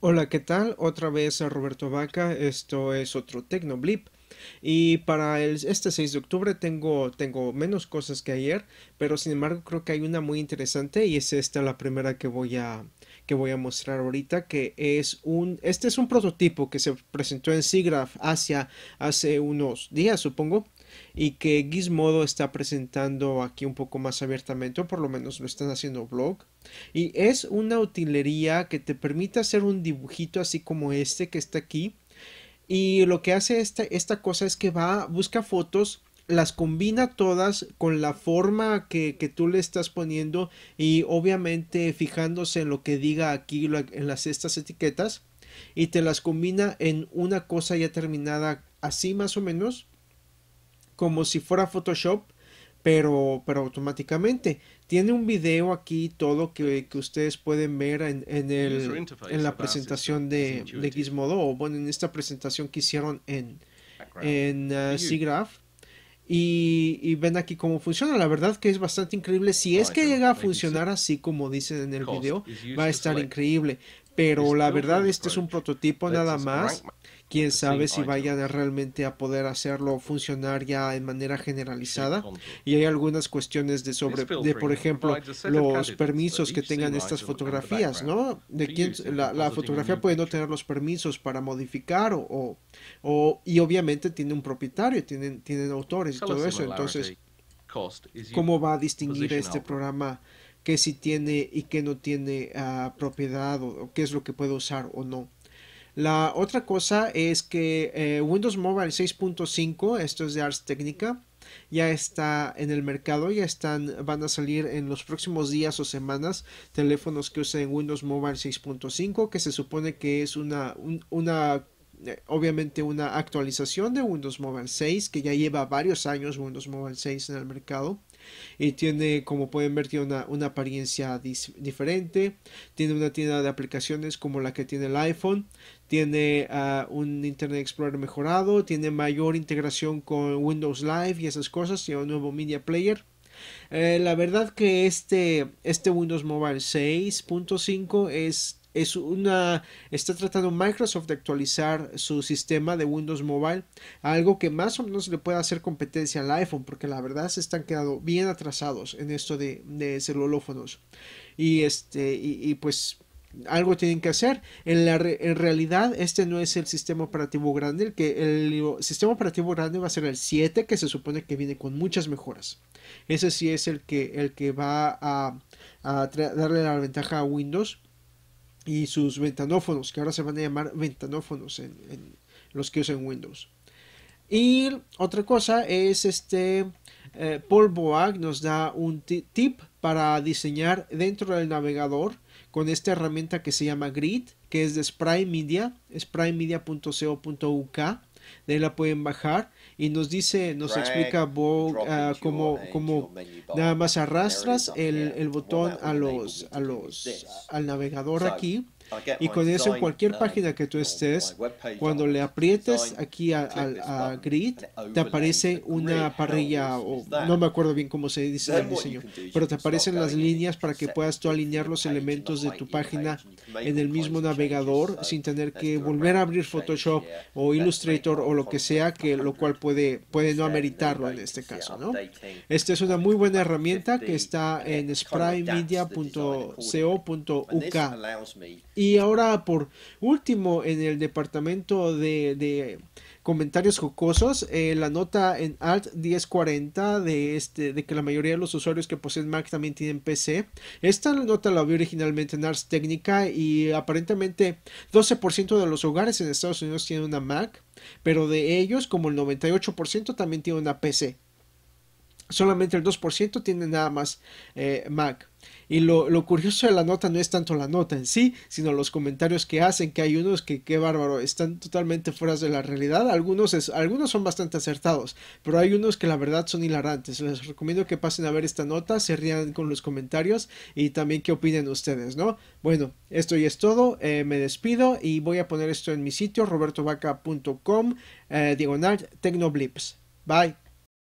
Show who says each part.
Speaker 1: Hola, ¿qué tal? Otra vez eh, Roberto Vaca, esto es otro Tecnoblip. Y para el, este 6 de octubre tengo, tengo menos cosas que ayer, pero sin embargo creo que hay una muy interesante y es esta la primera que voy a, que voy a mostrar ahorita, que es un, este es un prototipo que se presentó en SIGGRAPH hacia hace unos días, supongo, y que Gizmodo está presentando aquí un poco más abiertamente, o por lo menos lo están haciendo blog. Y es una utilería que te permite hacer un dibujito así como este que está aquí. Y lo que hace este, esta, cosa es que va, busca fotos las combina todas con la forma que, que, tú le estás poniendo y obviamente fijándose en lo que diga aquí en las estas etiquetas y te las combina en una cosa ya terminada así más o menos como si fuera Photoshop, pero, pero automáticamente. Tiene un video aquí, todo que, que ustedes pueden ver en, en, el, en la ah, presentación de, de, Gizmodo, o bueno, en esta presentación que hicieron en, en uh, Y, y, ven aquí cómo funciona. La verdad que es bastante increíble. Si es que llega a funcionar así como dicen en el video, va a estar increíble. Pero la verdad este es un prototipo nada más quién sabe si vayan realmente a poder hacerlo funcionar ya en manera generalizada. Y hay algunas cuestiones de sobre, por ejemplo, los permisos que tengan estas fotografías, ¿no? De quién, la, fotografía puede no tener los permisos para modificar o, y obviamente tiene un propietario, tienen, tienen autores y todo eso. Entonces, ¿cómo va a distinguir este programa? ¿Qué si tiene y qué no tiene ah, propiedad o qué es lo que puede usar o no. La otra cosa es que eh, Windows Mobile 6.5, esto es de Ars Technica, ya está en el mercado, ya están, van a salir en los próximos días o semanas teléfonos que usen Windows Mobile 6.5, que se supone que es una, una eh, obviamente una actualización de Windows Mobile 6, que ya lleva varios años Windows Mobile 6 en el mercado. Y tiene, como pueden ver, tiene una, apariencia diferente. Tiene una tienda de aplicaciones como la que tiene el iPhone. Tiene ah, un Internet Explorer mejorado. Tiene mayor integración con Windows Live y esas cosas. Tiene un nuevo Media Player. Eh, la verdad que este, este Windows Mobile 6.5 es es una está tratando Microsoft de actualizar su sistema de Windows Mobile algo que más o menos le pueda hacer competencia al iPhone porque la verdad se están quedando bien atrasados en esto de, celulófonos y este y, pues algo tienen que hacer. En, la en realidad, este no es el sistema operativo grande. El, sistema operativo grande va a ser el 7, que se supone que viene con muchas mejoras. Ese sí es el que, el que va a darle la ventaja a Windows y sus ventanófonos, que ahora se van a llamar ventanófonos en, los que usan Windows. Y otra cosa es este eh, Paul Boag nos da un tip para diseñar dentro del navegador con esta herramienta que se llama Grid, que es de Sprite Media, de ahí la pueden bajar y nos dice, nos explica Bo, ah, cómo, nada más arrastras el, el botón a los, a los, al navegador aquí y con eso en cualquier página que tú estés, cuando le aprietes aquí a, grid, te aparece una parrilla, o no me acuerdo bien cómo se dice el diseño, pero te aparecen las líneas para que puedas tú alinear los elementos de tu página en el mismo navegador sin tener que volver a abrir Photoshop o Illustrator o lo que sea, que lo cual puede, puede no ameritarlo en este caso. ¿no? Esta es una muy buena herramienta que está uh, en sprymedia.co.uk. Y ahora por último, en el departamento de, comentarios jocosos, eh, la nota en Alt 1040 de, este, de que la mayoría de los usuarios que poseen Mac también tienen PC. Esta nota la vi originalmente en Ars Técnica, y aparentemente 12% de los hogares en Estados Unidos tienen una Mac, pero de ellos como el 98% también tienen una PC solamente el 2% tiene nada más eh, Mac. Y lo, curioso de la nota no es tanto la nota en sí, sino los comentarios que hacen, que hay unos que qué bárbaro, están totalmente fuera de la realidad. Algunos, algunos son bastante acertados, pero hay unos que la verdad son hilarantes. Les recomiendo que pasen a ver esta nota, se rían con los comentarios y también qué opinen ustedes, ¿no? Bueno, esto ya es todo, eh, me despido y voy a poner esto en mi sitio, robertovaca.com, eh, diagonal, tecnoblips. Bye.